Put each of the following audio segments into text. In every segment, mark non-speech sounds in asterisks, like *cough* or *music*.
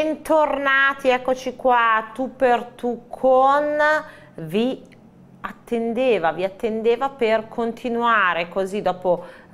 bentornati, eccoci qua, tu per tu con vi attendeva, vi attendeva per continuare così dopo eh,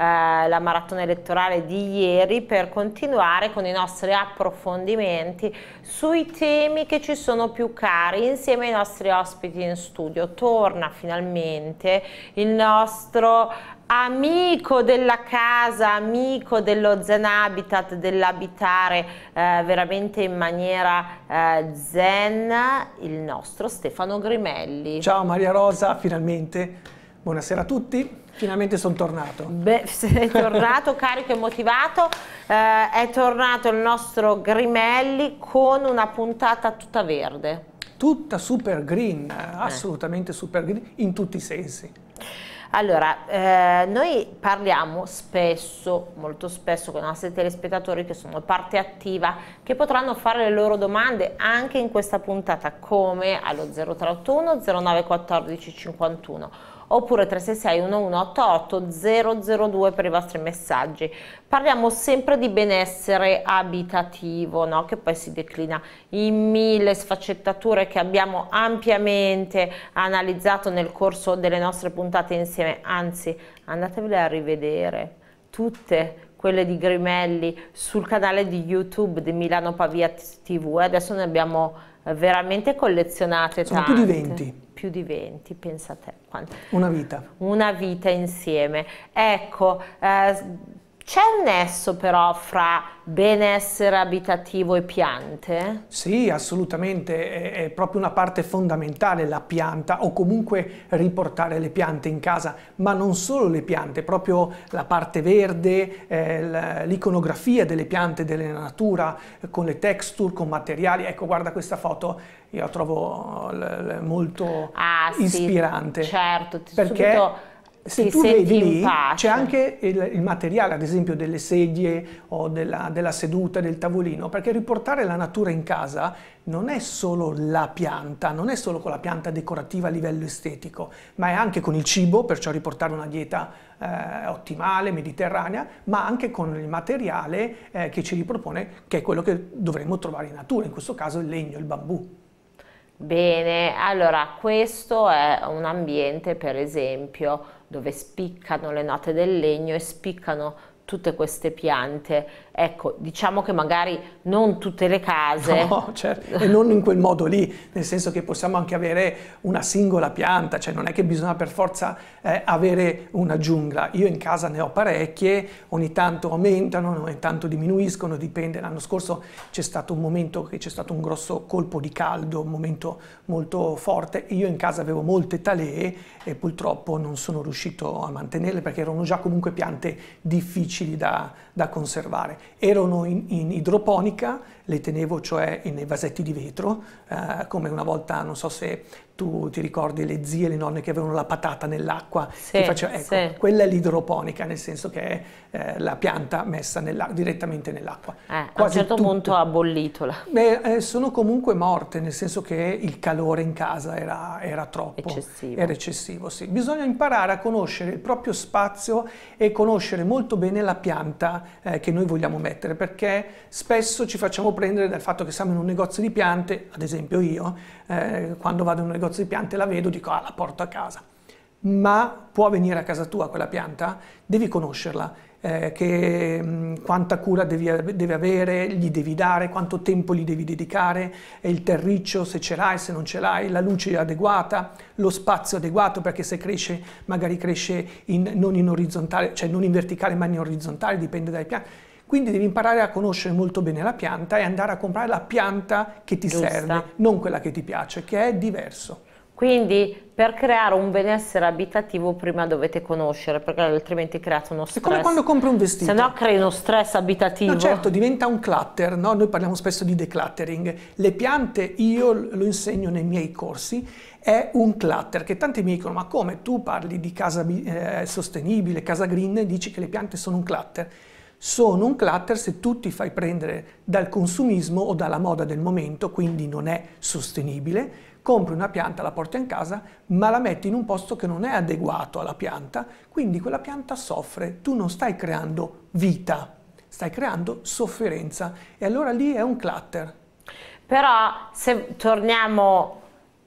la maratona elettorale di ieri, per continuare con i nostri approfondimenti sui temi che ci sono più cari insieme ai nostri ospiti in studio. Torna finalmente il nostro amico della casa, amico dello zen habitat, dell'abitare eh, veramente in maniera eh, zen, il nostro Stefano Grimelli. Ciao Maria Rosa, finalmente. Buonasera a tutti. Finalmente sono tornato. Beh, *laughs* sei tornato carico e motivato. Eh, è tornato il nostro Grimelli con una puntata tutta verde. Tutta super green, eh. assolutamente super green in tutti i sensi. Allora, eh, noi parliamo spesso, molto spesso, con i nostri telespettatori che sono parte attiva, che potranno fare le loro domande anche in questa puntata, come allo 0381 0914 51 oppure 366 11888 002 per i vostri messaggi. Parliamo sempre di benessere abitativo, no? che poi si declina in mille sfaccettature che abbiamo ampiamente analizzato nel corso delle nostre puntate insieme, anzi andatevele a rivedere tutte quelle di Grimelli sul canale di YouTube di Milano Pavia TV. Adesso ne abbiamo veramente collezionate Sono più di 20 più di 20, pensa a te. Quanto? Una vita. Una vita insieme. Ecco, eh, c'è un nesso però fra benessere abitativo e piante? Sì, assolutamente, è, è, proprio una parte fondamentale la pianta o comunque riportare le piante in casa, ma non solo le piante, proprio la parte verde, eh, l'iconografia delle piante, della natura, eh, con le texture, con materiali. Ecco, guarda questa foto, io la trovo eh, molto ah, ispirante. Sì, certo, ti perché subito se tu vedi lì c'è anche il, il, materiale, ad esempio delle sedie o della, della, seduta, del tavolino, perché riportare la natura in casa non è solo la pianta, non è solo con la pianta decorativa a livello estetico, ma è anche con il cibo, perciò riportare una dieta eh, ottimale, mediterranea, ma anche con il materiale eh, che ci ripropone, che è quello che dovremmo trovare in natura, in questo caso il legno, il bambù. Bene, allora questo è un ambiente per esempio dove spiccano le note del legno e spiccano tutte queste piante. Ecco, diciamo che magari non tutte le case. *laughs* No, certo, e non in quel modo lì, nel senso che possiamo anche avere una singola pianta, cioè non è che bisogna per forza eh, avere una giungla. Io in casa ne ho parecchie, ogni tanto aumentano, ogni tanto diminuiscono, dipende. L'anno scorso c'è stato un momento che c'è stato un grosso colpo di caldo, un momento molto forte. Io in casa avevo molte talee e purtroppo non sono riuscito a mantenerle perché erano già comunque piante difficili difficili da, da conservare. Erano in, in, idroponica, le tenevo cioè nei vasetti di vetro, eh, come una volta, non so se tu ti ricordi le zie, e le nonne che avevano la patata nell'acqua, sì, ecco, sì. quella è l'idroponica, nel senso che è eh, la pianta messa nella, direttamente nell'acqua. Eh, a un certo tutto, punto ha bollitola. eh, sono comunque morte, nel senso che il calore in casa era, era troppo. Eccessivo. Era eccessivo, sì. Bisogna imparare a conoscere il proprio spazio e conoscere molto bene la pianta eh, che noi vogliamo mettere, perché spesso ci facciamo prendere dal fatto che siamo in un negozio di piante, ad esempio io, eh, quando vado in un negozio negozio di piante, la vedo, dico ah la porto a casa. Ma può venire a casa tua quella pianta? Devi conoscerla, eh, che, mh, mm, quanta cura devi, deve avere, gli devi dare, quanto tempo gli devi dedicare, il terriccio se ce l'hai, se non ce l'hai, la luce adeguata, lo spazio adeguato perché se cresce magari cresce in, non in orizzontale, cioè non in verticale ma in orizzontale, dipende dai pianti. Quindi devi imparare a conoscere molto bene la pianta e andare a comprare la pianta che ti Giusta. serve, non quella che ti piace, che è diverso. Quindi per creare un benessere abitativo prima dovete conoscere, perché altrimenti create uno stress. È come quando compri un vestito. Se no crei uno stress abitativo. No, certo, diventa un clutter, no? Noi parliamo spesso di decluttering. Le piante, io lo insegno nei miei corsi, è un clutter, che tanti mi dicono, ma come tu parli di casa eh, sostenibile, casa green, e dici che le piante sono un clutter? sono un clutter se tu ti fai prendere dal consumismo o dalla moda del momento, quindi non è sostenibile, compri una pianta, la porti in casa, ma la metti in un posto che non è adeguato alla pianta, quindi quella pianta soffre, tu non stai creando vita, stai creando sofferenza e allora lì è un clutter. Però se torniamo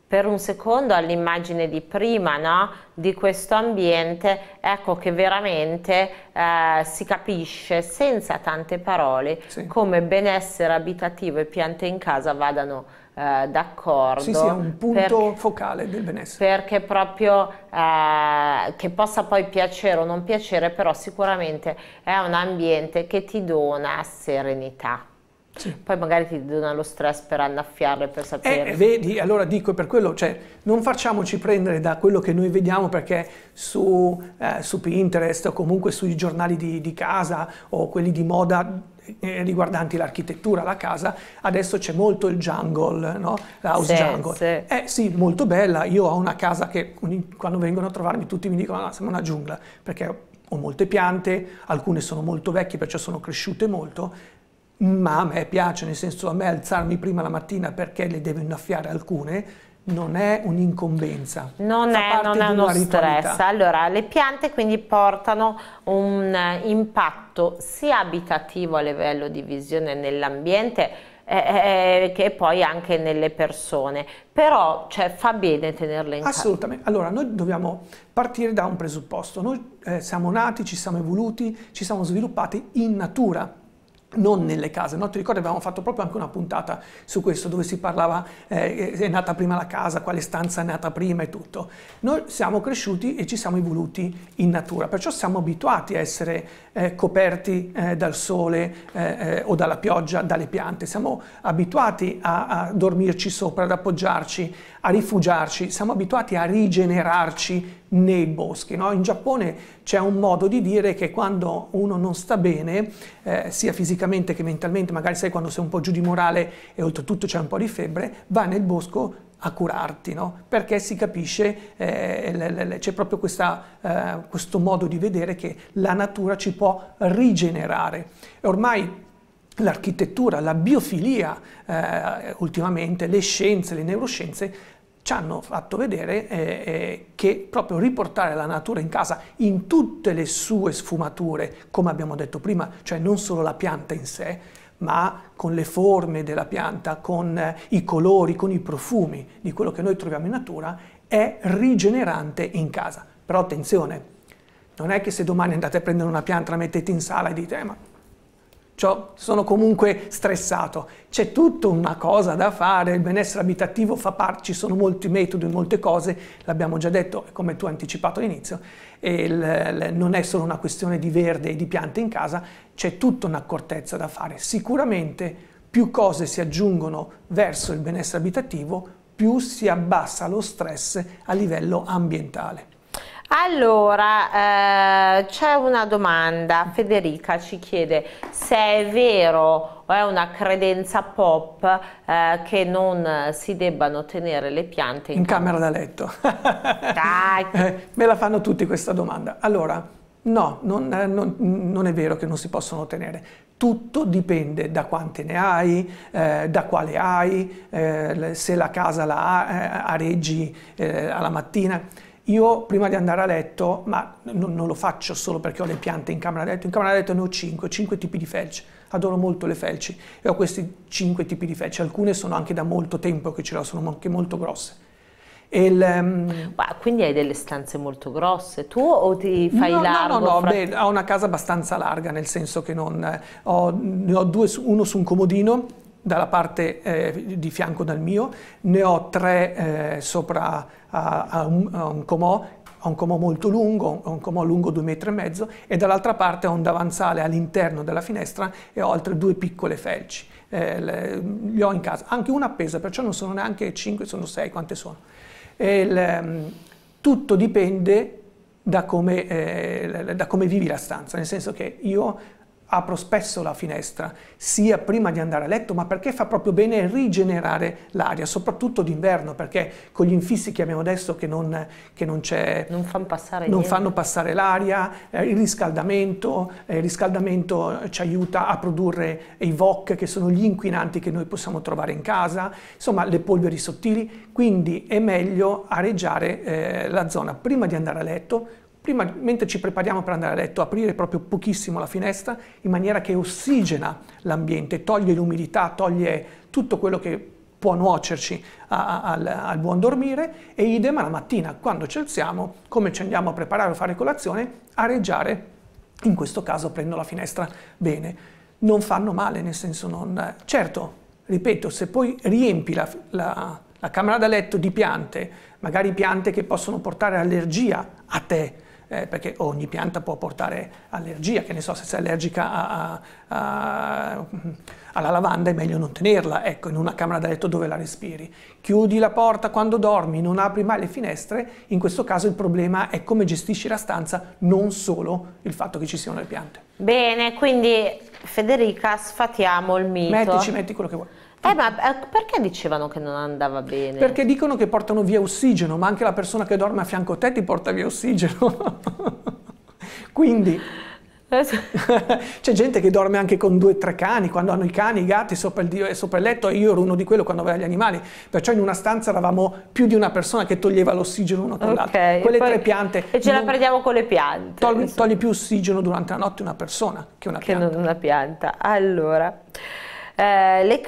per un secondo all'immagine di prima no? di questo ambiente, ecco che veramente eh, si capisce senza tante parole sì. come benessere abitativo e piante in casa vadano eh, d'accordo. Sì, sì, è un punto perché, focale del benessere. Perché proprio eh, che possa poi piacere o non piacere, però sicuramente è un ambiente che ti dona serenità. Sì. Poi magari ti dona lo stress per annaffiarle, per sapere. Eh, vedi, allora dico per quello, cioè non facciamoci prendere da quello che noi vediamo perché su, eh, su Pinterest o comunque sui giornali di, di casa o quelli di moda eh, riguardanti l'architettura, la casa, adesso c'è molto il jungle, no? house sì, jungle. Sì. Eh sì, molto bella, io ho una casa che quando vengono a trovarmi tutti mi dicono ah, sembra una giungla, perché ho molte piante, alcune sono molto vecchie perciò sono cresciute molto, ma a me piace, nel senso a me alzarmi prima la mattina perché le devo innaffiare alcune, non è un'incombenza. Non, è, non è uno stress. Allora, le piante quindi portano un eh, impatto sia abitativo a livello di visione nell'ambiente eh, eh, che poi anche nelle persone. Però cioè, fa bene tenerle in casa. Assolutamente. Allora, noi dobbiamo partire da un presupposto. Noi eh, siamo nati, ci siamo evoluti, ci siamo sviluppati in natura non nelle case. No? Ti ricordi avevamo fatto proprio anche una puntata su questo dove si parlava eh, è nata prima la casa, quale stanza è nata prima e tutto. Noi siamo cresciuti e ci siamo evoluti in natura, perciò siamo abituati a essere eh, coperti eh, dal sole eh, eh, o dalla pioggia, dalle piante, siamo abituati a, a dormirci sopra, ad appoggiarci, a rifugiarci, siamo abituati a rigenerarci nei boschi. No? In Giappone c'è un modo di dire che quando uno non sta bene, eh, sia fisicamente che mentalmente, magari sai quando sei un po' giù di morale e oltretutto c'è un po' di febbre, va nel bosco a curarti, no? perché si capisce, eh, c'è proprio questa, eh, questo modo di vedere che la natura ci può rigenerare. E ormai l'architettura, la biofilia, eh, ultimamente le scienze, le neuroscienze ci hanno fatto vedere eh, eh, che proprio riportare la natura in casa in tutte le sue sfumature, come abbiamo detto prima, cioè non solo la pianta in sé, ma con le forme della pianta, con eh, i colori, con i profumi di quello che noi troviamo in natura, è rigenerante in casa. Però attenzione, non è che se domani andate a prendere una pianta, la mettete in sala e dite, eh, ma Ciò sono comunque stressato. C'è tutta una cosa da fare, il benessere abitativo fa parte, ci sono molti metodi, molte cose, l'abbiamo già detto, come tu hai anticipato all'inizio, non è solo una questione di verde e di piante in casa, c'è tutta un'accortezza da fare. Sicuramente più cose si aggiungono verso il benessere abitativo, più si abbassa lo stress a livello ambientale. Allora, eh, c'è una domanda, Federica ci chiede se è vero o è una credenza pop eh, che non si debbano tenere le piante in, in camera da letto. *laughs* eh, me la fanno tutti questa domanda. Allora, no, non, eh, non, non è vero che non si possono tenere. Tutto dipende da quante ne hai, eh, da quale hai, eh, se la casa la eh, areggi eh, alla mattina. Io prima di andare a letto, ma non, non, lo faccio solo perché ho le piante in camera a letto, in camera a letto ne ho 5, 5 tipi di felci, adoro molto le felci e ho questi 5 tipi di felci, alcune sono anche da molto tempo che ce le ho, sono anche molto grosse. Il, um... Ehm, bah, quindi hai delle stanze molto grosse tu o ti fai no, largo? No, no, no, fra... beh, ho una casa abbastanza larga, nel senso che non, eh, ho, ne ho due, uno su un comodino dalla parte eh, di fianco dal mio, ne ho tre eh, sopra a, a, un, a, un, comò, a un comò molto lungo, un comò lungo due metri e mezzo e dall'altra parte ho un davanzale all'interno della finestra e ho altre due piccole felci, eh, le, li ho in casa, anche una appesa, perciò non sono neanche cinque, sono sei, quante sono. Il, ehm, tutto dipende da come, eh, da come vivi la stanza, nel senso che io apro spesso la finestra, sia prima di andare a letto, ma perché fa proprio bene rigenerare l'aria, soprattutto d'inverno, perché con gli infissi che abbiamo adesso che non, che non c'è... Non, fanno passare, non fanno passare l'aria, eh, il riscaldamento, eh, il riscaldamento ci aiuta a produrre i VOC, che sono gli inquinanti che noi possiamo trovare in casa, insomma le polveri sottili, quindi è meglio areggiare eh, la zona prima di andare a letto, prima, mentre ci prepariamo per andare a letto, aprire proprio pochissimo la finestra in maniera che ossigena l'ambiente, toglie l'umidità, toglie tutto quello che può nuocerci a, a, al, al, buon dormire e idem alla mattina, quando ci alziamo, come ci andiamo a preparare o fare colazione, areggiare, in questo caso prendo la finestra bene. Non fanno male, nel senso non... Certo, ripeto, se poi riempi la, la, la camera da letto di piante, magari piante che possono portare allergia a te, eh, perché ogni pianta può portare allergia, che ne so, se sei allergica a, a, a, alla lavanda è meglio non tenerla, ecco, in una camera da letto dove la respiri. Chiudi la porta quando dormi, non apri mai le finestre, in questo caso il problema è come gestisci la stanza, non solo il fatto che ci siano le piante. Bene, quindi Federica sfatiamo il mito. Mettici, metti quello che vuoi. Eh, ma eh, perché dicevano che non andava bene? Perché dicono che portano via ossigeno, ma anche la persona che dorme a fianco a te ti porta via ossigeno. *laughs* Quindi *laughs* c'è gente che dorme anche con due o tre cani, quando hanno i cani, i gatti sopra il, eh, sopra il letto, io ero uno di quello quando aveva gli animali, perciò in una stanza eravamo più di una persona che toglieva l'ossigeno uno con okay, l'altro. Quelle poi, tre piante... E ce la prendiamo con le piante. Togli, togli, più ossigeno durante la notte una persona che una che pianta. Che non una pianta. Allora... Eh, le,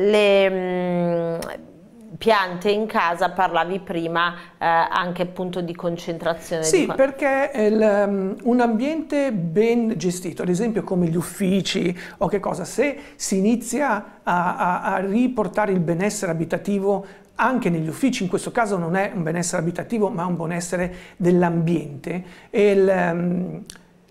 le mh, mm, piante in casa parlavi prima eh, anche appunto di concentrazione. Sì, di... perché il, um, un ambiente ben gestito, ad esempio come gli uffici o che cosa, se si inizia a, a, a riportare il benessere abitativo anche negli uffici, in questo caso non è un benessere abitativo ma un benessere dell'ambiente, um,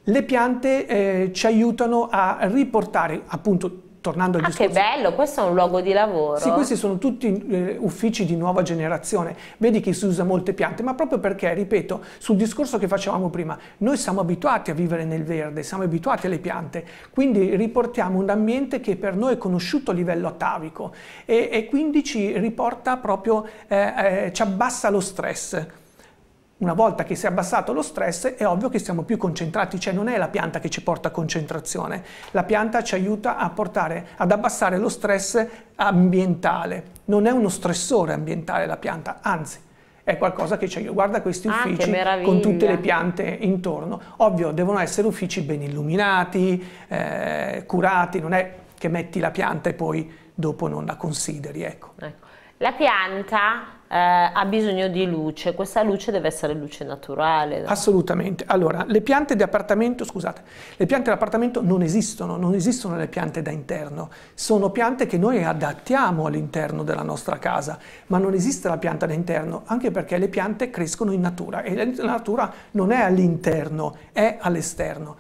le piante eh, ci aiutano a riportare appunto tornando agli ah, discorsi... che bello, questo è un luogo di lavoro. Sì, questi sono tutti eh, uffici di nuova generazione, vedi che si usa molte piante, ma proprio perché, ripeto, sul discorso che facevamo prima, noi siamo abituati a vivere nel verde, siamo abituati alle piante, quindi riportiamo un ambiente che per noi è conosciuto a livello atavico e, e quindi ci riporta proprio, eh, eh, ci abbassa lo stress. Una volta che si è abbassato lo stress è ovvio che siamo più concentrati, cioè non è la pianta che ci porta concentrazione, la pianta ci aiuta a portare, ad abbassare lo stress ambientale, non è uno stressore ambientale la pianta, anzi è qualcosa che ci aiuta. Guarda questi ah, uffici ah, con tutte le piante intorno, ovvio devono essere uffici ben illuminati, eh, curati, non è che metti la pianta e poi dopo non la consideri. Ecco. ecco. La pianta eh, ha bisogno di luce, questa luce deve essere luce naturale. Assolutamente. Allora, le piante di appartamento, scusate, le piante d'appartamento non esistono, non esistono le piante da interno, sono piante che noi adattiamo all'interno della nostra casa, ma non esiste la pianta da interno, anche perché le piante crescono in natura e la natura non è all'interno, è all'esterno.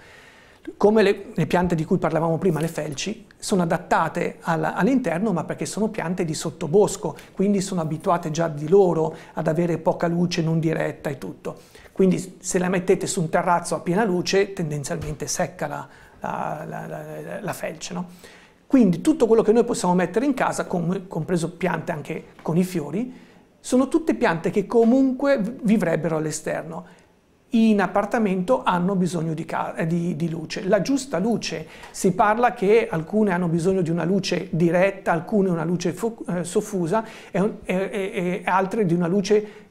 Come le, le piante di cui parlavamo prima, le felci, sono adattate all'interno ma perché sono piante di sottobosco, quindi sono abituate già di loro ad avere poca luce non diretta e tutto. Quindi se la mettete su un terrazzo a piena luce tendenzialmente secca la, la, la, la felce. No? Quindi tutto quello che noi possiamo mettere in casa, compreso piante anche con i fiori, sono tutte piante che comunque vivrebbero all'esterno in appartamento hanno bisogno di, eh, di, di, luce, la giusta luce. Si parla che alcune hanno bisogno di una luce diretta, alcune una luce eh, soffusa e, e, e, e altre di una luce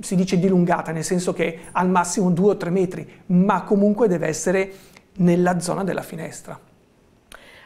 si dice dilungata, nel senso che al massimo 2 o 3 metri, ma comunque deve essere nella zona della finestra.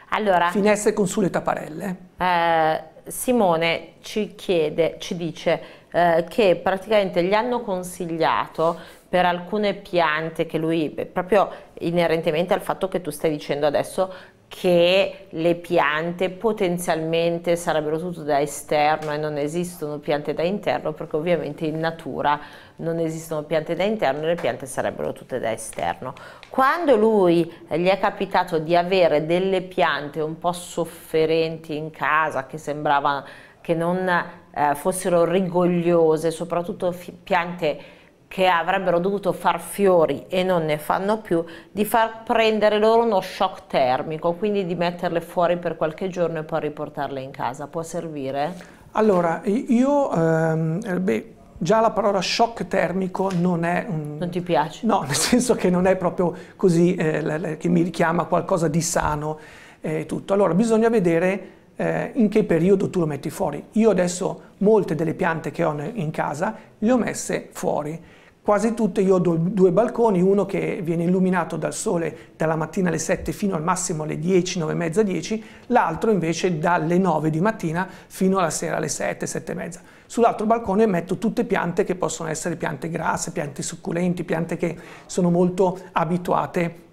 Allora, Finestre con sulle tapparelle. Eh, Simone ci chiede, ci dice eh, che praticamente gli hanno consigliato per alcune piante che lui, proprio inerentemente al fatto che tu stai dicendo adesso, che le piante potenzialmente sarebbero tutte da esterno e non esistono piante da interno perché ovviamente in natura non esistono piante da interno e le piante sarebbero tutte da esterno. Quando lui gli è capitato di avere delle piante un po' sofferenti in casa che sembrava che non eh, fossero rigogliose, soprattutto piante che avrebbero dovuto far fiori e non ne fanno più, di far prendere loro uno shock termico, quindi di metterle fuori per qualche giorno e poi riportarle in casa. Può servire? Allora, io, ehm, beh, già la parola shock termico non è... Un... Non ti piace? No, nel senso che non è proprio così, eh, che mi richiama qualcosa di sano eh, e eh, tutto. Allora, bisogna vedere eh, in che periodo tu lo metti fuori. Io adesso molte delle piante che ho in casa le ho messe fuori quasi tutte io ho due balconi, uno che viene illuminato dal sole dalla mattina alle 7 fino al massimo alle 10, 9 e mezza, 10, l'altro invece dalle 9 di mattina fino alla sera alle 7, 7 e mezza. Sull'altro balcone metto tutte piante che possono essere piante grasse, piante succulenti, piante che sono molto abituate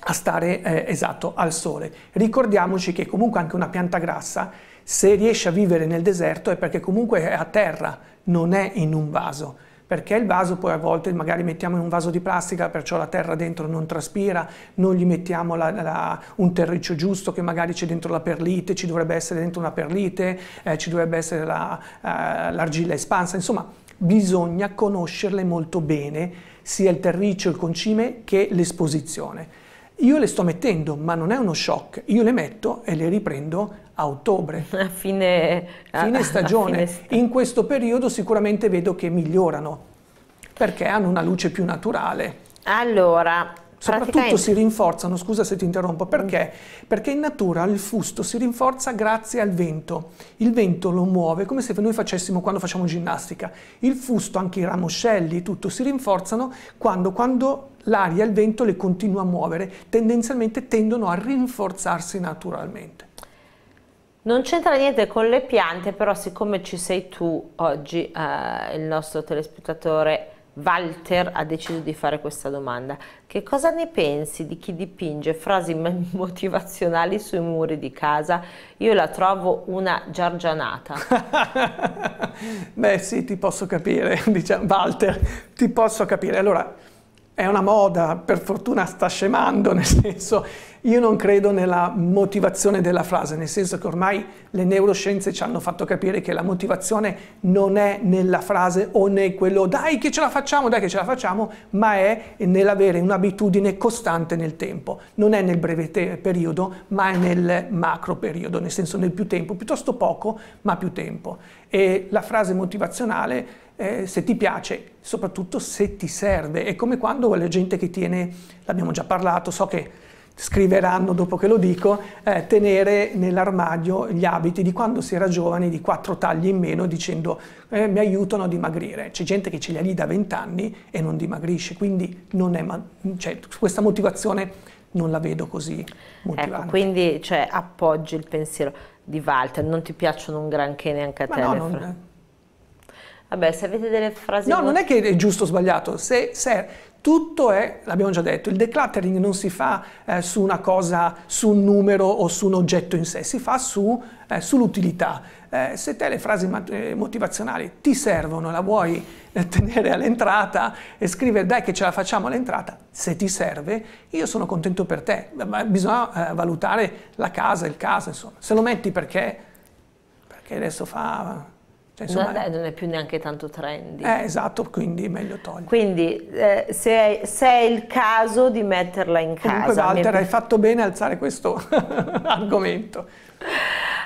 a stare eh, esatto al sole. Ricordiamoci che comunque anche una pianta grassa se riesce a vivere nel deserto è perché comunque è a terra, non è in un vaso perché il vaso poi a volte magari mettiamo in un vaso di plastica, perciò la terra dentro non traspira, non gli mettiamo la, la, un terriccio giusto che magari c'è dentro la perlite, ci dovrebbe essere dentro una perlite, eh, ci dovrebbe essere l'argilla la, eh, espansa, insomma bisogna conoscerle molto bene sia il terriccio, il concime che l'esposizione. Io le sto mettendo, ma non è uno shock, io le metto e le riprendo a ottobre. *laughs* A fine, fine *laughs* stagione. A fine st In questo periodo sicuramente vedo che migliorano perché hanno una luce più naturale. Allora, soprattutto si rinforzano, scusa se ti interrompo, mm. perché? Perché in natura il fusto si rinforza grazie al vento. Il vento lo muove come se noi facessimo quando facciamo ginnastica. Il fusto, anche i ramoscelli, e tutto si rinforzano quando, quando l'aria il vento le continua a muovere, tendenzialmente tendono a rinforzarsi naturalmente. Non c'entra niente con le piante, però siccome ci sei tu oggi, eh, il nostro telespettatore Walter ha deciso di fare questa domanda. Che cosa ne pensi di chi dipinge frasi *laughs* motivazionali sui muri di casa? Io la trovo una giargianata. *laughs* Beh sì, ti posso capire, *laughs* diciamo, Walter, ti posso capire. Allora, è una moda, per fortuna sta scemando, *laughs* nel senso io non credo nella motivazione della frase, nel senso che ormai le neuroscienze ci hanno fatto capire che la motivazione non è nella frase o nel quello dai che ce la facciamo, dai che ce la facciamo, ma è nell'avere un'abitudine costante nel tempo, non è nel breve periodo, ma è nel macro periodo, nel senso nel più tempo, piuttosto poco, ma più tempo. E la frase motivazionale eh, se ti piace, soprattutto se ti serve. È come quando la gente che tiene, l'abbiamo già parlato, so che scriveranno dopo che lo dico, eh, tenere nell'armadio gli abiti di quando si era giovani di quattro tagli in meno dicendo eh, mi aiutano a dimagrire. C'è gente che ce li ha lì da vent'anni e non dimagrisce, quindi non cioè, questa motivazione non la vedo così ecco, motivante. Ecco, quindi cioè, appoggi il pensiero di Walter, non ti piacciono un granché neanche a Ma te. No, non, Vabbè, se avete delle frasi... No, non è che è giusto o sbagliato, se, se tutto è, l'abbiamo già detto, il decluttering non si fa eh, su una cosa, su un numero o su un oggetto in sé, si fa su, eh, sull'utilità. Eh, se te le frasi eh, motivazionali ti servono, la vuoi eh, tenere all'entrata e scrivere dai che ce la facciamo all'entrata, se ti serve, io sono contento per te. Ma bisogna eh, valutare la casa, il caso, insomma. Se lo metti perché, perché adesso fa cioè, insomma, non, è, non, è più neanche tanto trendy. Eh, esatto, quindi meglio togliere. Quindi eh, se, è, se, è, il caso di metterla in casa. Comunque Walter, hai fatto bene a alzare questo *laughs* argomento.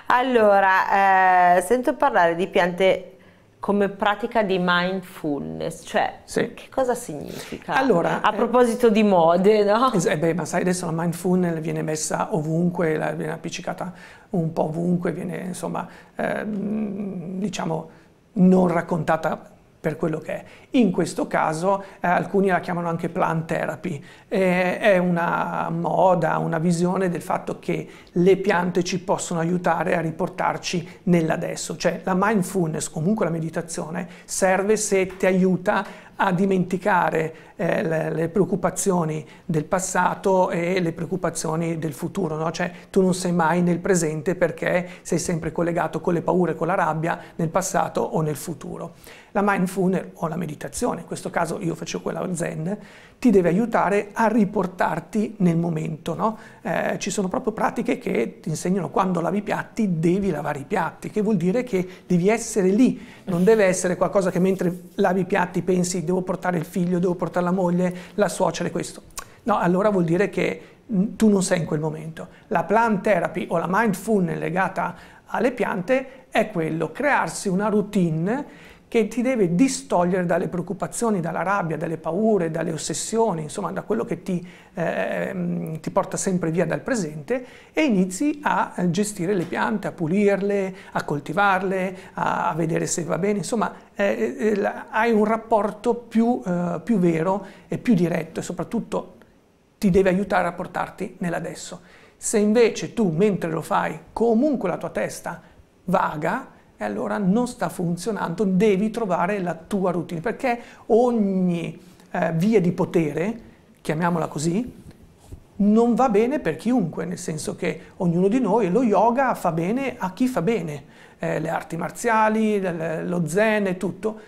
Allora, eh, sento parlare di piante come pratica di mindfulness, cioè sì. che cosa significa? Allora, a eh, proposito eh, di mode, no? Eh beh, ma sai, adesso la mindfulness viene messa ovunque, viene appiccicata un po' ovunque, viene insomma, eh, mm, diciamo, non raccontata per quello che è. In questo caso eh, alcuni la chiamano anche plant therapy, eh, è una moda, una visione del fatto che le piante ci possono aiutare a riportarci nell'adesso, cioè la mindfulness, comunque la meditazione, serve se ti aiuta a dimenticare eh, le, le, preoccupazioni del passato e le preoccupazioni del futuro, no? cioè tu non sei mai nel presente perché sei sempre collegato con le paure, con la rabbia nel passato o nel futuro. La mindfulness o la meditazione, in questo caso io faccio quella zen, ti deve aiutare a riportarti nel momento. No? Eh, ci sono proprio pratiche che ti insegnano quando lavi i piatti devi lavare i piatti, che vuol dire che devi essere lì, non deve essere qualcosa che mentre lavi i piatti pensi devo portare il figlio, devo portare la moglie, la suocera e questo. No, allora vuol dire che mm, tu non sei in quel momento. La plant therapy o la mindfulness legata alle piante è quello, crearsi una routine che ti deve distogliere dalle preoccupazioni, dalla rabbia, dalle paure, dalle ossessioni, insomma da quello che ti, eh, mm, ti porta sempre via dal presente e inizi a eh, gestire le piante, a pulirle, a coltivarle, a, vedere se va bene, insomma eh, eh, hai un rapporto più, eh, più vero e più diretto e soprattutto ti deve aiutare a portarti nell'adesso. Se invece tu, mentre lo fai, comunque la tua testa vaga, e allora non sta funzionando, devi trovare la tua routine, perché ogni eh, via di potere, chiamiamola così, non va bene per chiunque, nel senso che ognuno di noi, lo yoga fa bene a chi fa bene, eh, le arti marziali, lo zen e tutto,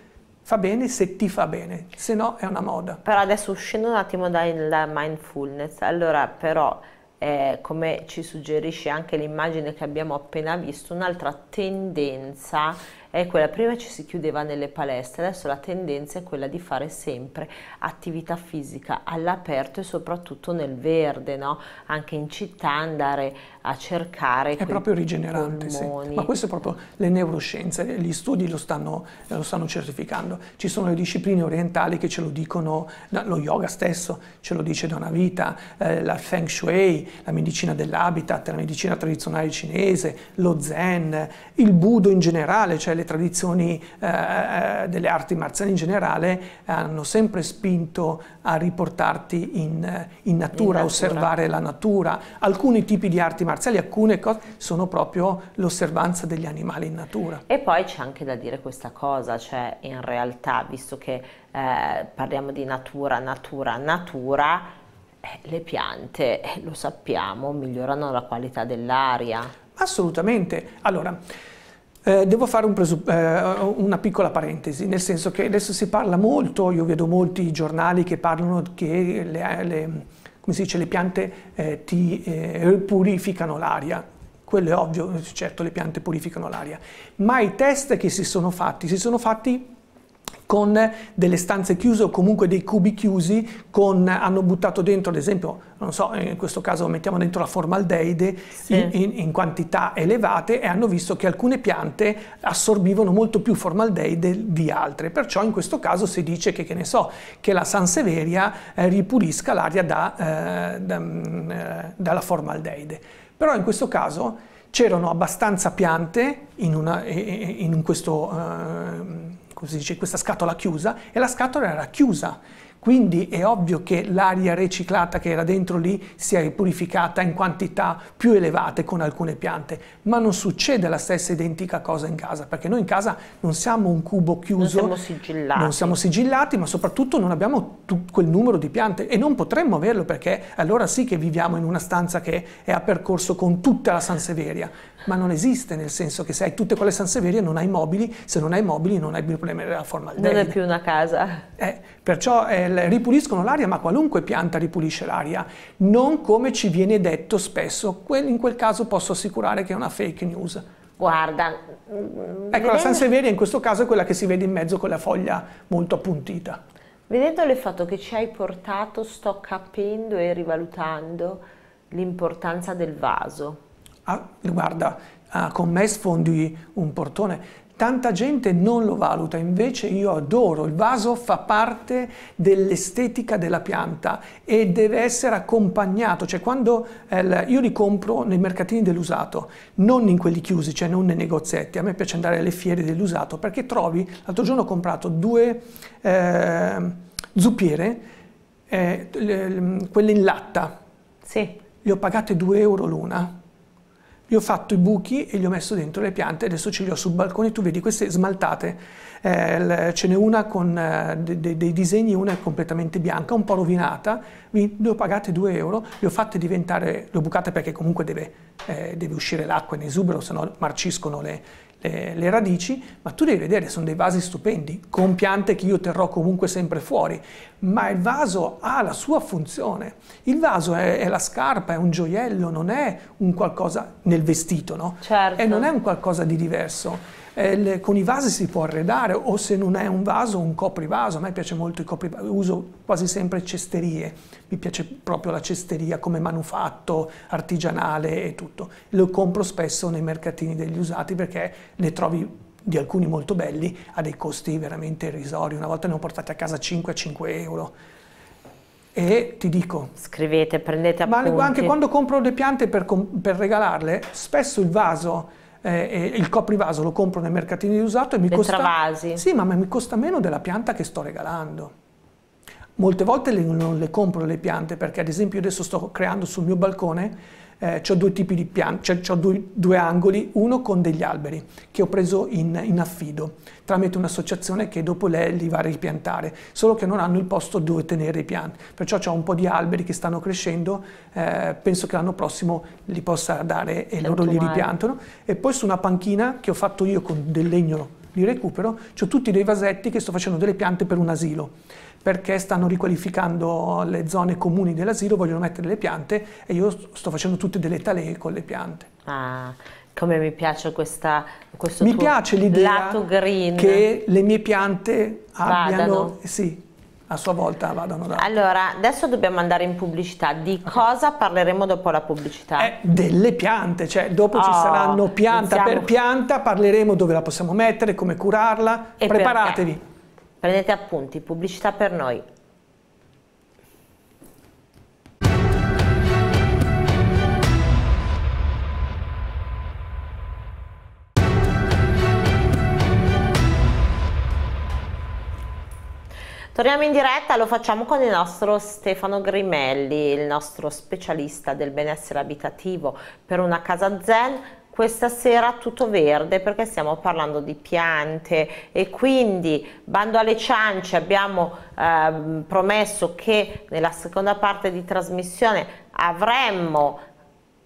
fa bene se ti fa bene, se no è una moda. Però adesso uscendo un attimo dal mindfulness, allora però eh, come ci suggerisce anche l'immagine che abbiamo appena visto, un'altra tendenza Ecco, la prima ci si chiudeva nelle palestre, adesso la tendenza è quella di fare sempre attività fisica all'aperto e soprattutto nel verde, no? anche in città andare a cercare. È proprio rigenerante, sì. ma questo è proprio le neuroscienze, gli studi lo stanno, lo stanno certificando. Ci sono le discipline orientali che ce lo dicono, lo yoga stesso ce lo dice da una vita, eh, la feng shui, la medicina dell'habitat, la medicina tradizionale cinese, lo zen, il budo in generale, cioè le le tradizioni eh, eh, delle arti marziali in generale hanno sempre spinto a riportarti in, eh, in, natura, a osservare la natura. Alcuni tipi di arti marziali, alcune cose sono proprio l'osservanza degli animali in natura. E poi c'è anche da dire questa cosa, cioè in realtà, visto che eh, parliamo di natura, natura, natura, eh, le piante, eh, lo sappiamo, migliorano la qualità dell'aria. Assolutamente. Allora, eh, devo fare un eh, una piccola parentesi, nel senso che adesso si parla molto, io vedo molti giornali che parlano che le, le, dice, le piante eh, ti eh, purificano l'aria. Quello è ovvio, certo le piante purificano l'aria, ma i test che si sono fatti, si sono fatti con delle stanze chiuse o comunque dei cubi chiusi, con, hanno buttato dentro, ad esempio, non so, in questo caso mettiamo dentro la formaldeide sì. in, in, in, quantità elevate e hanno visto che alcune piante assorbivano molto più formaldeide di altre. Perciò in questo caso si dice che, che ne so, che la Sanseveria eh, ripulisca l'aria da, eh, da, mm, eh, dalla formaldeide. Però in questo caso c'erano abbastanza piante in, una, in questo eh, si dice, questa scatola chiusa e la scatola era chiusa. Quindi è ovvio che l'aria riciclata che era dentro lì sia purificata in quantità più elevate con alcune piante, ma non succede la stessa identica cosa in casa, perché noi in casa non siamo un cubo chiuso, non siamo sigillati, non siamo sigillati ma soprattutto non abbiamo quel numero di piante e non potremmo averlo perché allora sì che viviamo in una stanza che è a percorso con tutta la San Severia, ma non esiste nel senso che se hai tutte quelle sanseverie non hai mobili, se non hai mobili non hai più problemi della formaldeide. Non è più una casa. Eh, perciò eh, ripuliscono l'aria, ma qualunque pianta ripulisce l'aria, non come ci viene detto spesso. in quel caso posso assicurare che è una fake news. Guarda. Mm, ecco, vedendo... la Sanseveria in questo caso è quella che si vede in mezzo con la foglia molto appuntita. Vedendo le foto che ci hai portato, sto capendo e rivalutando l'importanza del vaso ah, guarda, ah, con me sfondi un portone. Tanta gente non lo valuta, invece io adoro, il vaso fa parte dell'estetica della pianta e deve essere accompagnato, cioè quando eh, io li compro nei mercatini dell'usato, non in quelli chiusi, cioè non nei negozietti, a me piace andare alle fiere dell'usato perché trovi, l'altro giorno ho comprato due eh, zuppiere, eh, quelle in latta, sì. le ho pagate 2 euro l'una io ho fatto i buchi e li ho messo dentro le piante, adesso ce li ho sul balcone, tu vedi queste smaltate, eh, ce n'è una con eh, dei, dei disegni, una è completamente bianca, un po' rovinata, vi, le ho pagate 2 euro, le ho fatte diventare, le ho bucate perché comunque deve, eh, deve uscire l'acqua in esubero, se no marciscono le, le, le, radici, ma tu devi vedere, sono dei vasi stupendi, con piante che io terrò comunque sempre fuori, ma il vaso ha la sua funzione. Il vaso è, è la scarpa, è un gioiello, non è un qualcosa nel vestito, no? Certo. E non è un qualcosa di diverso eh, le, con i vasi si può arredare o se non è un vaso un coprivaso, a me piace molto il coprivaso, uso quasi sempre cesterie, mi piace proprio la cesteria come manufatto artigianale e tutto. Lo compro spesso nei mercatini degli usati perché ne trovi di alcuni molto belli a dei costi veramente irrisori, una volta ne ho portati a casa 5-5 euro e ti dico scrivete prendete appunti ma anche quando compro le piante per, per regalarle spesso il vaso eh, eh, il coprivaso lo compro nel mercatino di usato e mi costa, sì, ma mi costa meno della pianta che sto regalando. Molte volte le, non le compro le piante perché ad esempio adesso sto creando sul mio balcone eh, ho due tipi di piani, cioè ho due, due, angoli, uno con degli alberi che ho preso in, in affido tramite un'associazione che dopo lei li va a ripiantare, solo che non hanno il posto dove tenere i piani, perciò ho un po' di alberi che stanno crescendo, eh, penso che l'anno prossimo li possa dare e loro li ripiantano e poi su una panchina che ho fatto io con del legno di recupero, ho tutti dei vasetti che sto facendo delle piante per un asilo perché stanno riqualificando le zone comuni dell'asilo, vogliono mettere le piante e io sto facendo tutte delle talee con le piante. Ah, come mi piace questa, questo mi piace l'idea che le mie piante abbiano, sì, a sua volta vadano da... Allora, adesso dobbiamo andare in pubblicità, di okay. cosa parleremo dopo la pubblicità? Eh, delle piante, cioè dopo oh, ci saranno pianta iniziamo. per pianta, parleremo dove la possiamo mettere, come curarla, e preparatevi. Perché? Prendete appunti, pubblicità per noi. Torniamo in diretta, lo facciamo con il nostro Stefano Grimelli, il nostro specialista del benessere abitativo per una casa zen questa sera tutto verde perché stiamo parlando di piante e quindi bando alle ciance abbiamo eh, promesso che nella seconda parte di trasmissione avremmo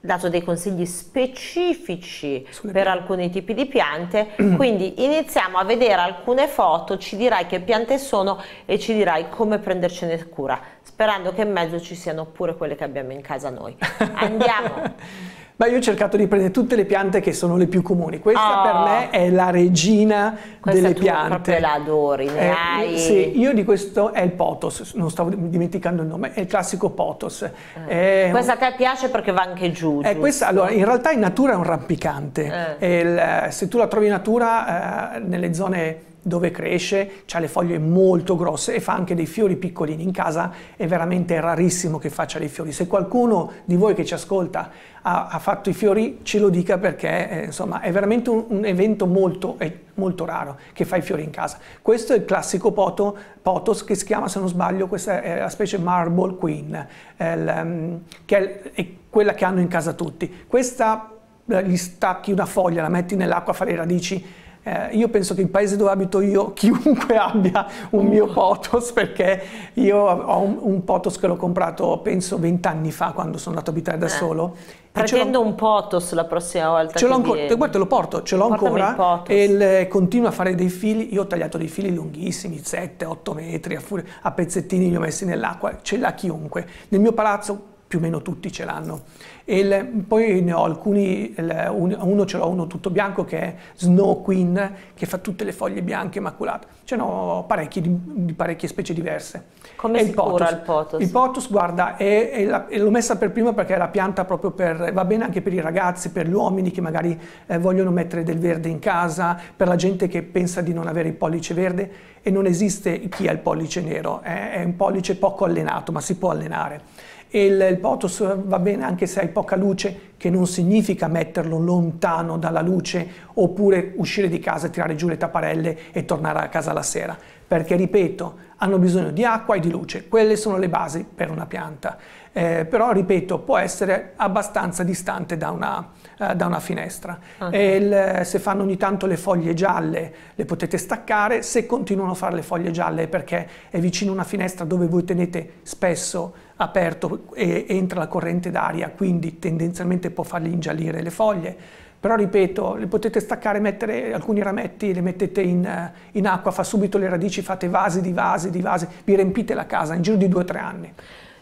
dato dei consigli specifici per alcuni tipi di piante *clears throat* quindi iniziamo a vedere alcune foto ci dirai che piante sono e ci dirai come prendercene cura sperando che in mezzo ci siano pure quelle che abbiamo in casa noi *laughs* andiamo *laughs* Beh, io ho cercato di prendere tutte le piante che sono le più comuni. Questa oh, per ah. me è la regina delle tu piante. Proprio la adori, ne eh, hai. Sì, io di questo è il potos, non stavo dimenticando il nome, è il classico potos. Eh. È, questa a te piace perché va anche giù. Eh, questa, allora, in realtà in natura è un rampicante. Eh. Il, eh, se tu la trovi in natura, eh, nelle zone dove cresce, ha le foglie molto grosse e fa anche dei fiori piccolini in casa, è veramente rarissimo che faccia dei fiori. Se qualcuno di voi che ci ascolta ha, ha fatto i fiori, ce lo dica perché eh, insomma è veramente un, un evento molto, eh, molto raro che fa i fiori in casa. Questo è il classico poto, potos che si chiama, se non sbaglio, questa è la specie Marble Queen, il, ehm, che è, è quella che hanno in casa tutti. Questa eh, gli stacchi una foglia, la metti nell'acqua, fa le radici, eh, io penso che il paese dove abito io, *laughs* chiunque abbia un mio oh. potos, perché io ho un, un potos che l'ho comprato penso vent'anni fa quando sono andato a abitare da eh. solo. Pretendo un potos la prossima volta. Ce l'ho ancora, vieni. guarda, lo porto, ce l'ho ancora e il, continuo a fare dei fili. Io ho tagliato dei fili lunghissimi, 7-8 metri, a, a pezzettini li ho messi nell'acqua, ce l'ha chiunque. Nel mio palazzo più o meno tutti ce l'hanno. Il, poi ne ho alcuni, il, uno ce l'ho uno tutto bianco che è Snow Queen, che fa tutte le foglie bianche maculate. Ce n'ho parecchi di, di parecchie specie diverse. Come e si il potus. il potus? Il potus, guarda, è, è la, l'ho messa per prima perché è la pianta proprio per, va bene anche per i ragazzi, per gli uomini che magari eh, vogliono mettere del verde in casa, per la gente che pensa di non avere il pollice verde e non esiste chi ha il pollice nero, eh? è un pollice poco allenato, ma si può allenare. Il, il potos va bene anche se hai poca luce, che non significa metterlo lontano dalla luce oppure uscire di casa tirare giù le tapparelle e tornare a casa la sera. Perché, ripeto, hanno bisogno di acqua e di luce. Quelle sono le basi per una pianta. Eh, però, ripeto, può essere abbastanza distante da una, eh, da una finestra. Okay. Ah. Il, se fanno ogni tanto le foglie gialle le potete staccare, se continuano a fare le foglie gialle perché è vicino a una finestra dove voi tenete spesso aperto e entra la corrente d'aria, quindi tendenzialmente può fargli ingiallire le foglie. Però ripeto, le potete staccare, mettere alcuni rametti, le mettete in, eh, in acqua, fa subito le radici, fate vasi di vasi di vasi, vi riempite la casa in giro di due o tre anni.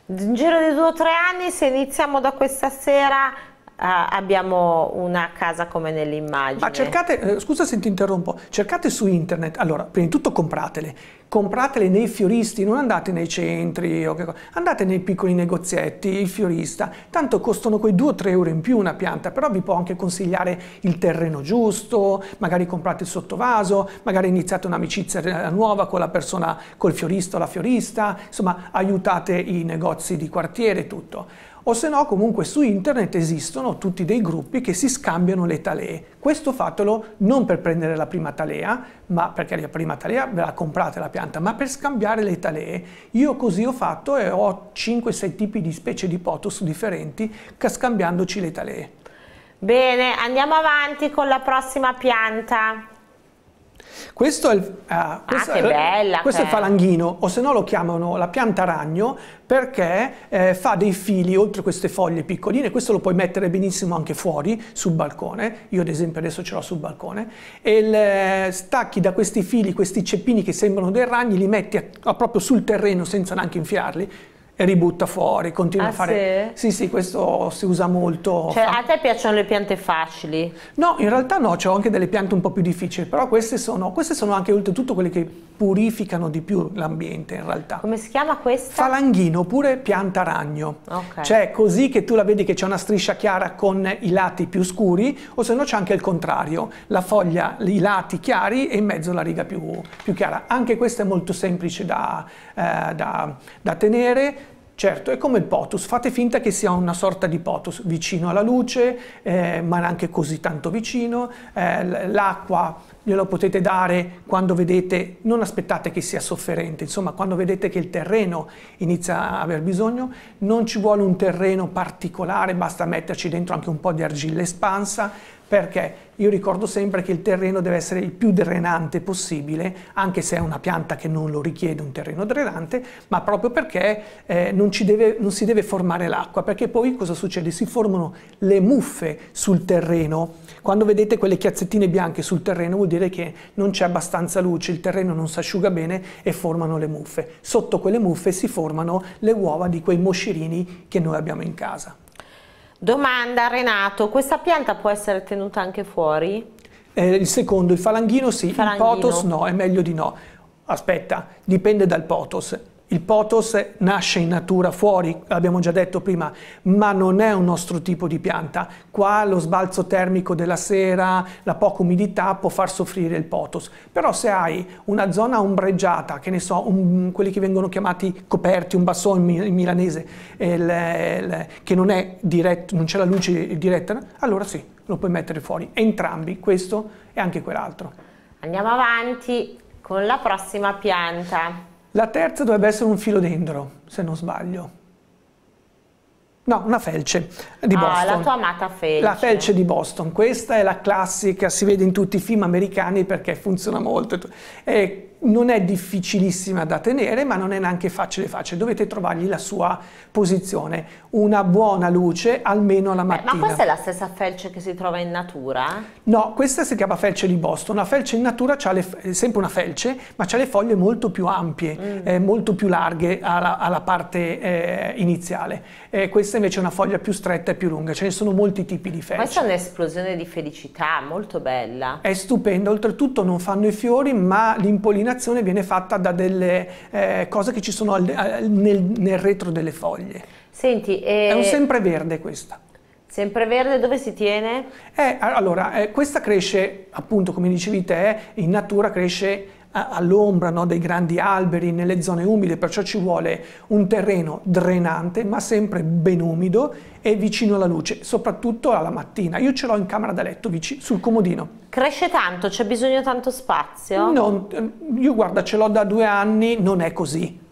In giro di due o tre anni, se iniziamo da questa sera abbiamo una casa come nell'immagine. Ma cercate, eh, scusa se ti interrompo, cercate su internet, allora prima di tutto compratele, compratele nei fioristi, non andate nei centri, andate nei piccoli negozietti, il fiorista, tanto costano quei 2-3 euro in più una pianta, però vi può anche consigliare il terreno giusto, magari comprate il sottovaso, magari iniziate un'amicizia eh, nuova con la persona, col fiorista o la fiorista, insomma aiutate i negozi di quartiere e tutto o se no comunque su internet esistono tutti dei gruppi che si scambiano le talee. Questo fatelo non per prendere la prima talea, ma perché la prima talea ve la comprate la pianta, ma per scambiare le talee. Io così ho fatto e ho 5-6 tipi di specie di potos differenti scambiandoci le talee. Bene, andiamo avanti con la prossima pianta. Questo è il, eh, ah, questo, ah, bella, questo è il falanghino, o se no lo chiamano la pianta ragno perché eh, fa dei fili oltre queste foglie piccoline, questo lo puoi mettere benissimo anche fuori sul balcone, io ad esempio adesso ce l'ho sul balcone, e le, eh, stacchi da questi fili, questi ceppini che sembrano dei ragni, li metti a, a proprio sul terreno senza neanche infiarli e ributta fuori, continua ah, a fare... Sì? sì, sì, questo si usa molto. Cioè fa... a te piacciono le piante facili? No, in realtà no, ho anche delle piante un po' più difficili, però queste sono, queste sono anche oltretutto quelle che purificano di più l'ambiente in realtà. Come si chiama questa? Falanghino oppure pianta ragno. Okay. Cioè così che tu la vedi che c'è una striscia chiara con i lati più scuri o se no c'è anche il contrario, la foglia, i lati chiari e in mezzo la riga più, più chiara. Anche questo è molto semplice da, eh, da, da tenere, Certo, è come il potus, fate finta che sia una sorta di potus, vicino alla luce, eh, ma neanche così tanto vicino, eh, l'acqua glielo potete dare quando vedete, non aspettate che sia sofferente, insomma quando vedete che il terreno inizia a aver bisogno, non ci vuole un terreno particolare, basta metterci dentro anche un po' di argilla espansa, perché io ricordo sempre che il terreno deve essere il più drenante possibile, anche se è una pianta che non lo richiede un terreno drenante, ma proprio perché eh, non, deve, non si deve formare l'acqua, perché poi cosa succede? Si formano le muffe sul terreno. Quando vedete quelle chiazzettine bianche sul terreno vuol dire che non c'è abbastanza luce, il terreno non si asciuga bene e formano le muffe. Sotto quelle muffe si formano le uova di quei moscerini che noi abbiamo in casa. Domanda Renato, questa pianta può essere tenuta anche fuori? Eh, il secondo, il falanghino sì, falanghino. il potos no, è meglio di no. Aspetta, dipende dal potos. Il potos nasce in natura fuori, l'abbiamo già detto prima, ma non è un nostro tipo di pianta. Qua lo sbalzo termico della sera, la poca umidità può far soffrire il potos. Però se hai una zona ombreggiata, che ne so, un, quelli che vengono chiamati coperti, un bassone in milanese, il, il, che non è diretto, non c'è la luce diretta, allora sì, lo puoi mettere fuori. Entrambi, questo e anche quell'altro. Andiamo avanti con la prossima pianta. La terza dovrebbe essere un filodendro, se non sbaglio. No, una felce di Boston. Ah, la tua amata felce. La felce di Boston. Questa è la classica, si vede in tutti i film americani perché funziona molto. È non è difficilissima da tenere, ma non è neanche facile facile, dovete trovargli la sua posizione, una buona luce almeno alla mattina. Beh, ma questa è la stessa felce che si trova in natura? No, questa si chiama felce di Boston, la felce in natura le, è sempre una felce, ma ha le foglie molto più ampie, mm. eh, molto più larghe alla, alla parte eh, iniziale. Eh, questa invece è una foglia più stretta e più lunga, ce ne sono molti tipi di felce. Questa è un'esplosione di felicità, molto bella. È stupenda, oltretutto non fanno i fiori, ma l'impollinazione l'irrigazione viene fatta da delle eh, cose che ci sono al, al, nel, nel, retro delle foglie. Senti, e... è un sempreverde questa. Sempreverde dove si tiene? Eh, allora, eh, questa cresce, appunto come dicevi te, in natura cresce all'ombra no, dei grandi alberi nelle zone umide, perciò ci vuole un terreno drenante ma sempre ben umido e vicino alla luce, soprattutto alla mattina. Io ce l'ho in camera da letto, sul comodino. Cresce tanto? C'è bisogno di tanto spazio? Non, ehm, io guarda, ce l'ho da due anni, non è così.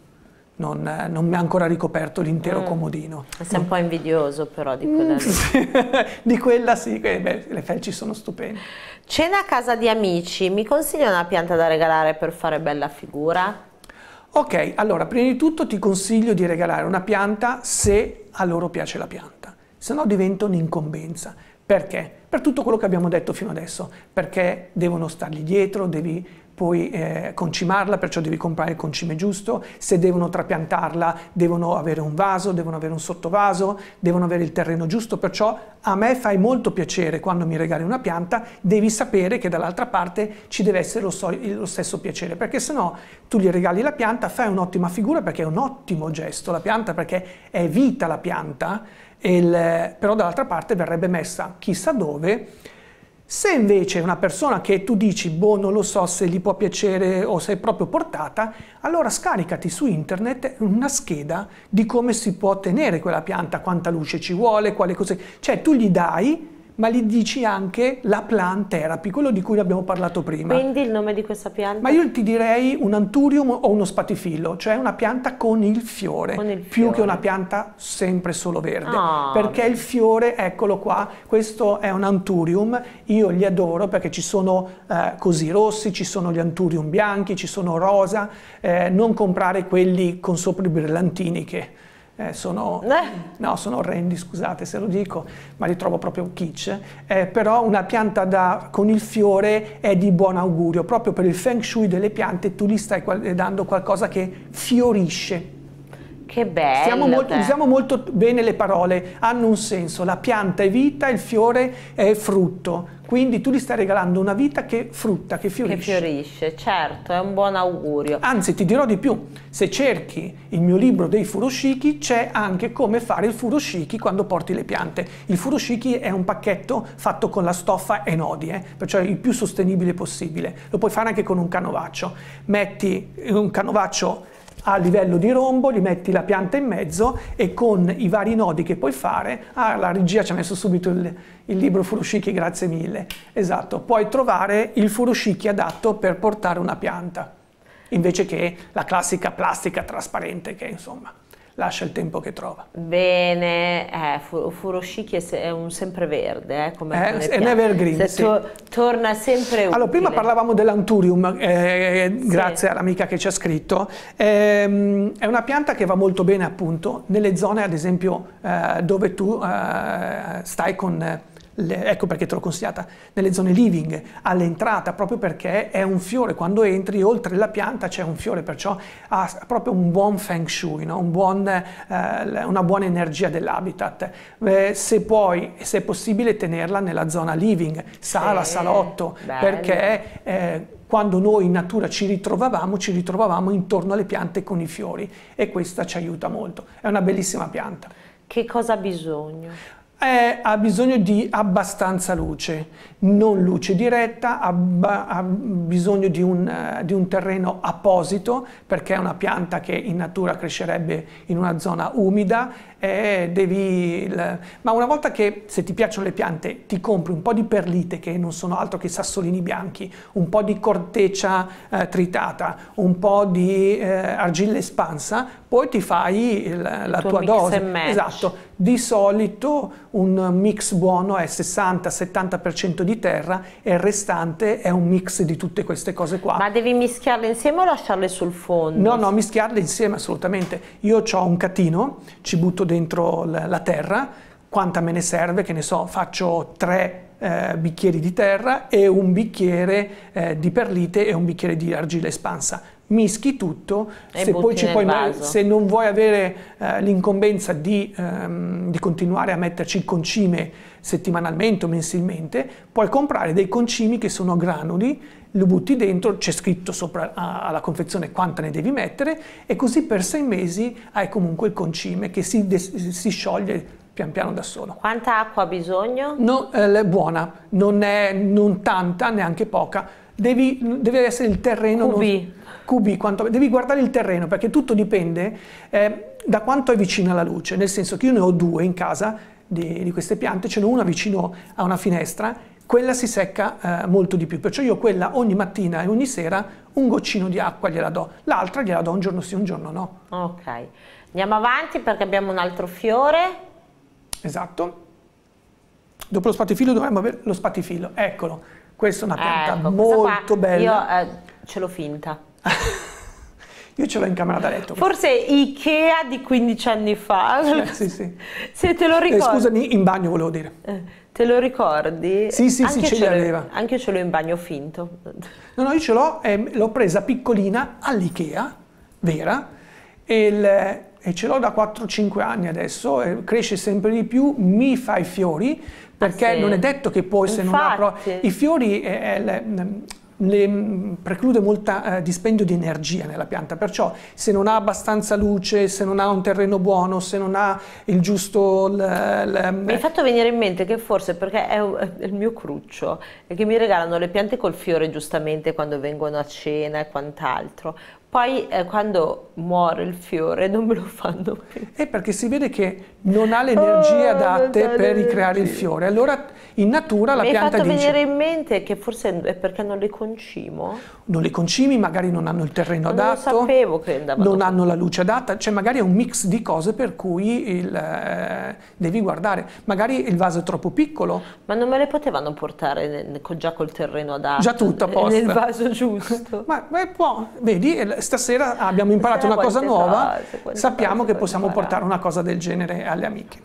Non, eh, non, mi ha ancora ricoperto l'intero mm. comodino. Sei un po' invidioso però di mm, quella... sì. *laughs* di quella sì, eh, beh, le felci sono stupende. Cena a casa di amici, mi consiglia una pianta da regalare per fare bella figura? Ok, allora prima di tutto ti consiglio di regalare una pianta se a loro piace la pianta, se no diventa un'incombenza. Perché? Per tutto quello che abbiamo detto fino adesso, perché devono stargli dietro, devi puoi eh, concimarla, perciò devi comprare il concime giusto, se devono trapiantarla devono avere un vaso, devono avere un sottovaso, devono avere il terreno giusto, perciò a me fai molto piacere quando mi regali una pianta, devi sapere che dall'altra parte ci deve essere lo, so, lo stesso piacere, perché se no tu gli regali la pianta, fai un'ottima figura perché è un ottimo gesto la pianta, perché è vita la pianta, il, però dall'altra parte verrebbe messa chissà dove se invece una persona che tu dici, boh, non lo so se gli può piacere o se è proprio portata, allora scaricati su internet una scheda di come si può ottenere quella pianta, quanta luce ci vuole, quale cose... Cioè tu gli dai ma gli dici anche la plant therapy, quello di cui abbiamo parlato prima. Quindi il nome di questa pianta? Ma io ti direi un anturium o uno spatifillo, cioè una pianta con il fiore, con il più che una pianta sempre solo verde, oh, perché beh. il fiore, eccolo qua, questo è un anturium, io li adoro perché ci sono eh, così rossi, ci sono gli anturium bianchi, ci sono rosa, eh, non comprare quelli con sopra i brillantini che eh, sono, eh. no, sono, orrendi, scusate se lo dico, ma li trovo proprio kitsch, eh, però una pianta da, con il fiore è di buon augurio, proprio per il feng shui delle piante tu gli stai dando qualcosa che fiorisce, che bello! Stiamo molto, usiamo molto bene le parole, hanno un senso. La pianta è vita, il fiore è frutto. Quindi tu gli stai regalando una vita che frutta, che fiorisce. Che fiorisce, certo, è un buon augurio. Anzi, ti dirò di più, se cerchi il mio libro dei furoshiki, c'è anche come fare il furoshiki quando porti le piante. Il furoshiki è un pacchetto fatto con la stoffa e nodi, eh? perciò il più sostenibile possibile. Lo puoi fare anche con un canovaccio. Metti un canovaccio a livello di rombo, gli metti la pianta in mezzo e con i vari nodi che puoi fare, ah la regia ci ha messo subito il, il libro furoshiki, grazie mille, esatto, puoi trovare il furoshiki adatto per portare una pianta, invece che la classica plastica trasparente che insomma lascia il tempo che trova. Bene, eh, Furoshiki è un sempreverde, eh, come eh, è un evergreen. Sì. To torna sempre utile. Allora, prima parlavamo dell'anturium, eh, eh, eh, sì. grazie all'amica che ci ha scritto. Ehm, è una pianta che va molto bene appunto nelle zone, ad esempio, eh, dove tu stai con le, ecco perché te l'ho consigliata nelle zone living, all'entrata, proprio perché è un fiore, quando entri oltre la pianta c'è un fiore, perciò ha proprio un buon feng shui, no? un buon, eh, una buona energia dell'habitat. Eh, se puoi, se è possibile, tenerla nella zona living, sala, sì, salotto, bello. perché... Eh, quando noi in natura ci ritrovavamo, ci ritrovavamo intorno alle piante con i fiori e questa ci aiuta molto. È una bellissima pianta. Che cosa ha bisogno? è, ha bisogno di abbastanza luce, non luce diretta, ha, ha bisogno di un, uh, di un, terreno apposito perché è una pianta che in natura crescerebbe in una zona umida eh, devi... Ma una volta che se ti piacciono le piante ti compri un po' di perlite che non sono altro che sassolini bianchi, un po' di corteccia eh, tritata, un po' di eh, argilla espansa, poi ti fai il, la tua dose. Esatto. Di solito un mix buono è 60-70% di terra e il restante è un mix di tutte queste cose qua. Ma devi mischiarle insieme o lasciarle sul fondo? No, no, mischiarle insieme assolutamente. Io ho un catino, ci butto dentro la terra, quanta me ne serve, che ne so, faccio tre eh, bicchieri di terra e un bicchiere eh, di perlite e un bicchiere di argilla espansa. Mischi tutto, se poi ci puoi, se non vuoi avere eh, l'incombenza di, ehm, di, continuare a metterci il concime settimanalmente o mensilmente, puoi comprare dei concimi che sono granuli lo butti dentro, c'è scritto sopra alla confezione quanta ne devi mettere e così per sei mesi hai comunque il concime che si, si scioglie pian piano da solo. Quanta acqua ha bisogno? No, eh, buona, non è non tanta, neanche poca. Devi, deve essere il terreno... Cubi. Non, cubi quanto, devi guardare il terreno perché tutto dipende eh, da quanto è vicino alla luce. Nel senso che io ne ho due in casa di, di queste piante, ce n'è una vicino a una finestra quella si secca eh, molto di più, perciò io quella ogni mattina e ogni sera un goccino di acqua gliela do, l'altra gliela do un giorno sì, un giorno no. Ok, andiamo avanti perché abbiamo un altro fiore. Esatto. Dopo lo spatifilo dovremmo avere lo spatifilo, eccolo, questa è una pianta ecco, molto bella. Io eh, ce l'ho finta. *laughs* Io ce l'ho in camera da letto. Forse Ikea di 15 anni fa. Sì, sì, sì. *laughs* Se te lo eh, ricordi. Eh, scusami, in bagno volevo dire. Eh. Te lo ricordi? Sì, sì, anche sì, ce, ce l'aveva. Anche ce l'ho in bagno finto. No, no, io ce l'ho, eh, l'ho presa piccolina all'Ikea, vera, e, il, e ce l'ho da 4-5 anni adesso, eh, cresce sempre di più, mi fa i fiori, ah, perché ah, sì. non è detto che poi Infatti. se non apro... I fiori è, è, è le, mm, preclude molta eh, dispendio di energia nella pianta, perciò se non ha abbastanza luce, se non ha un terreno buono, se non ha il giusto... L, l, eh, mi hai fatto venire in mente che forse, perché è, è il mio cruccio, è che mi regalano le piante col fiore giustamente quando vengono a cena e quant'altro, poi eh, quando muore il fiore non me lo fanno più. È perché si vede che non ha le energie oh, adatte per ricreare il fiore. Allora in natura la Mi pianta dice... Mi è fatto venire in mente che forse è perché non le concimo. Non le concimi, magari non hanno il terreno non adatto. Non sapevo che andavano. Non hanno la luce adatta, cioè magari è un mix di cose per cui il, eh, devi guardare. Magari il vaso è troppo piccolo. Ma non me le potevano portare nel, già col terreno adatto? Già tutto a posto. Nel vaso giusto. *laughs* ma, ma può, vedi, stasera abbiamo imparato una cosa nuova, cose, sappiamo cose, che possiamo imparare. portare una cosa del genere alle amiche.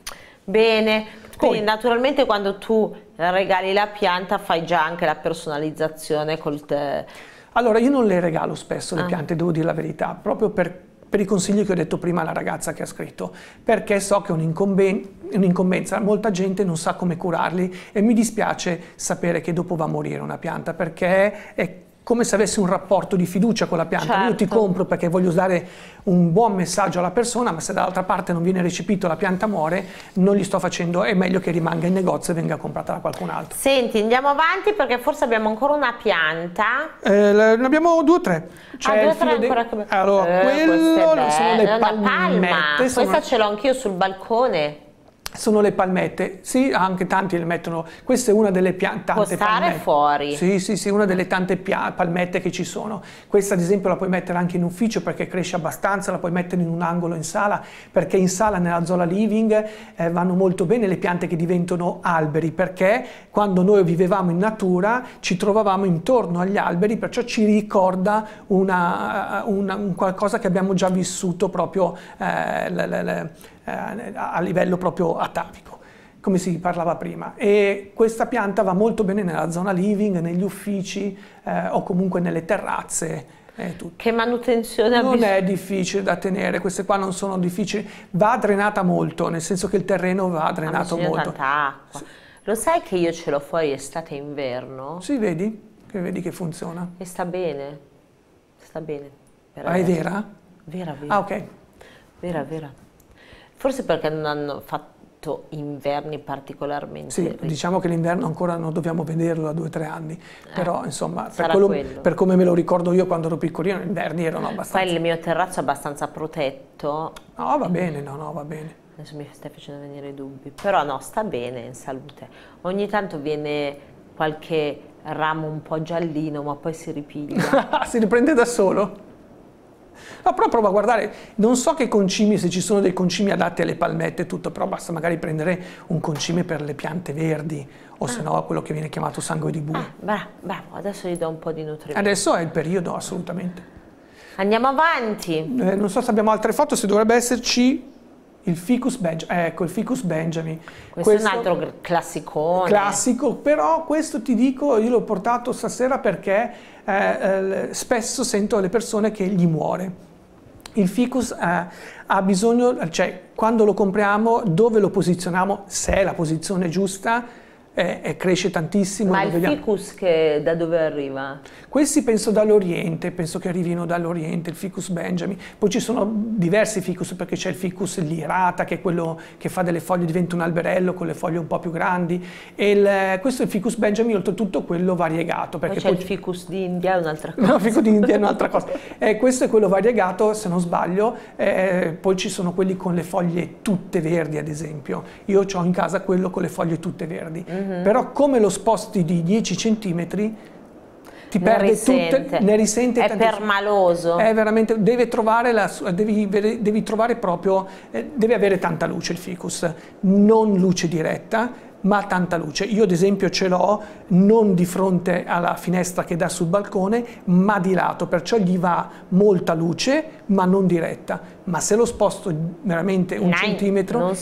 Bene, quindi naturalmente quando tu regali la pianta fai già anche la personalizzazione col te. Allora io non le regalo spesso le ah. piante, devo dire la verità, proprio per per i consigli che ho detto prima alla ragazza che ha scritto, perché so che è un'incombenza, molta gente non sa come curarli e mi dispiace sapere che dopo va a morire una pianta perché è come se avesse un rapporto di fiducia con la pianta. Certo. Io ti certo. compro perché voglio dare un buon messaggio alla persona, ma se dall'altra parte non viene recepito la pianta muore, non gli sto facendo, è meglio che rimanga in negozio e venga comprata da qualcun altro. Senti, andiamo avanti perché forse abbiamo ancora una pianta. Eh, ne abbiamo due o tre. Cioè, ah, due o tre ancora de... Allora, eh, quello sono le palmette. Palma. Questa sono... ce l'ho anch'io sul balcone sono le palmette, sì, anche tanti le mettono, questa è una delle tante Può stare palmette. fuori. Sì, sì, sì, una delle tante palmette che ci sono. Questa ad esempio la puoi mettere anche in ufficio perché cresce abbastanza, la puoi mettere in un angolo in sala, perché in sala nella zona living eh, vanno molto bene le piante che diventano alberi, perché quando noi vivevamo in natura ci trovavamo intorno agli alberi, perciò ci ricorda una, una, un qualcosa che abbiamo già vissuto proprio eh, le, le, le, eh, a livello proprio atavico come si parlava prima e questa pianta va molto bene nella zona living, negli uffici eh, o comunque nelle terrazze eh, che manutenzione Non è difficile da tenere, queste qua non sono difficili, va drenata molto, nel senso che il terreno va ah, drenato molto. tanta acqua. Lo sai che io ce l'ho fuori estate e inverno? Sì, vedi? Che vedi che funziona. E sta bene, sta bene. Ma ah, è vera? Vera, vera. Ah, ok. Vera, vera. Forse perché non hanno fatto inverni particolarmente sì, ricchi. diciamo che l'inverno ancora non dobbiamo vederlo da due o tre anni eh, però insomma per, quello, per, come me lo ricordo io quando ero piccolino gli inverni erano abbastanza poi il mio terrazzo è abbastanza protetto no va bene no no va bene adesso mi stai facendo venire i dubbi, però no, sta bene in salute. Ogni tanto viene qualche ramo un po' giallino, ma poi si ripiglia. *laughs* si riprende da solo? No, però provo a guardare, non so che concimi, se ci sono dei concimi adatti alle palmette e tutto, però basta magari prendere un concime per le piante verdi o ah. se no quello che viene chiamato sangue di bue. Ah, bravo, bravo, adesso gli do un po' di nutrimento. Adesso è il periodo, assolutamente. Andiamo avanti. Eh, non so se abbiamo altre foto, se dovrebbe esserci il Ficus, Benj- ecco, il Ficus Benjamin. Questo, questo, è un altro classicone. Classico, però questo ti dico, io l'ho portato stasera perché eh, eh, spesso sento le persone che gli muore. Il ficus eh, ha bisogno, cioè quando lo compriamo, dove lo posizioniamo, se è la posizione giusta, eh, cresce tantissimo. Ma il vediamo. ficus che, da dove arriva? Questi penso dall'Oriente, penso che arrivino dall'Oriente, il ficus Benjamin. Poi ci sono diversi ficus perché c'è il ficus lirata che è quello che fa delle foglie, diventa un alberello con le foglie un po' più grandi. E il, questo è il ficus Benjamin, oltretutto quello variegato. Perché poi c'è il ficus d'India è un'altra cosa. No, il ficus d'India è *laughs* un'altra cosa. eh, questo è quello variegato, se non sbaglio. Eh, poi ci sono quelli con le foglie tutte verdi, ad esempio. Io ho in casa quello con le foglie tutte verdi. Mm. Mhm. però come lo sposti di 10 cm ti ne perde tutto, ne risente È tantissimo. permaloso. È veramente, deve trovare, la, devi, devi trovare proprio, eh, deve avere tanta luce il ficus, non luce diretta, ma tanta luce. Io ad esempio ce l'ho non di fronte alla finestra che dà sul balcone, ma di lato, perciò gli va molta luce, ma non diretta. Ma se lo sposto veramente un Nein, centimetro,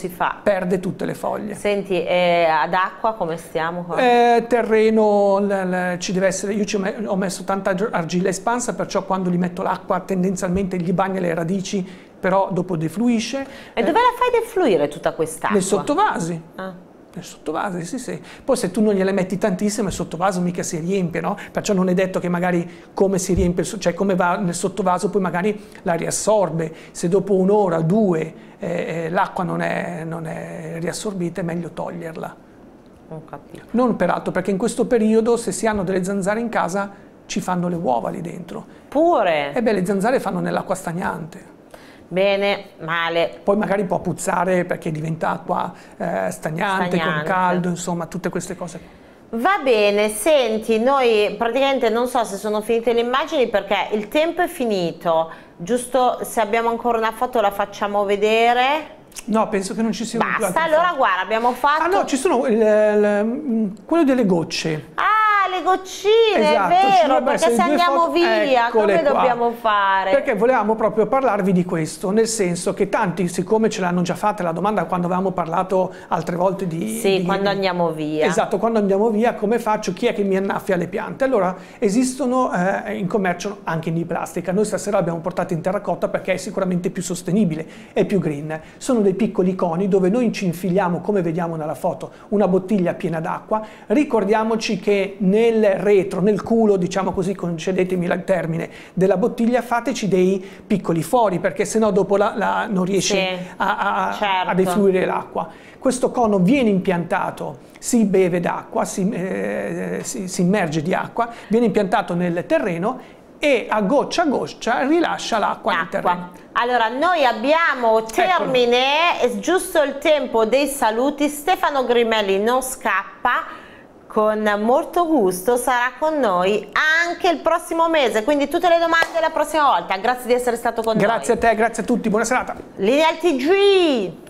perde tutte le foglie. Senti, eh, ad acqua come stiamo? Eh, terreno, ci deve essere, io ci ho messo tanta argilla espansa, perciò quando gli metto l'acqua tendenzialmente gli bagna le radici, però dopo defluisce. E eh, dove la fai defluire tutta quest'acqua? Nei sottovasi. Ah nel sottovaso, sì, sì. Poi se tu non gliele metti tantissime, il sottovaso mica si riempie, no? Perciò non è detto che magari come si riempie, cioè come va nel sottovaso poi magari la riassorbe. Se dopo un'ora, due, eh, eh l'acqua non è, non è riassorbita è meglio toglierla. Non capito. Non peraltro, perché in questo periodo se si hanno delle zanzare in casa ci fanno le uova lì dentro. Pure? E eh beh, le zanzare fanno nell'acqua stagnante bene, male. Poi magari può puzzare perché diventa acqua eh, stagnante, stagnante, con caldo, insomma tutte queste cose. Va bene, senti, noi praticamente non so se sono finite le immagini perché il tempo è finito, giusto se abbiamo ancora una foto la facciamo vedere. No, penso che non ci siano Basta, più altri allora fatti. guarda, abbiamo fatto... Ah no, ci sono il, il, quello delle gocce. Ah, le goccine, esatto, è vero, perché se andiamo foto, via, come qua. dobbiamo fare? Perché volevamo proprio parlarvi di questo, nel senso che tanti, siccome ce l'hanno già fatta la domanda quando avevamo parlato altre volte di... Sì, di, quando andiamo via. Esatto, quando andiamo via, come faccio? Chi è che mi annaffia le piante? Allora, esistono eh, in commercio anche di plastica. Noi stasera l'abbiamo portata in terracotta perché è sicuramente più sostenibile e più green. Sono dei piccoli coni dove noi ci infiliamo, come vediamo nella foto, una bottiglia piena d'acqua. Ricordiamoci che nel retro, nel culo, diciamo così, concedetemi il termine, della bottiglia fateci dei piccoli fori perché sennò dopo la, la, non riesce sì, a, a, certo. ad effluire l'acqua. Questo cono viene impiantato, si beve d'acqua, si, eh, si, si immerge di acqua, viene impiantato nel terreno e a goccia a goccia rilascia l'acqua nel terreno. Allora, noi abbiamo ecco. termine, Eccolo. è giusto il tempo dei saluti, Stefano Grimelli non scappa, con molto gusto sarà con noi anche il prossimo mese, quindi tutte le domande la prossima volta, grazie di essere stato con grazie noi. Grazie a te, grazie a tutti, buona serata. Linea al TG!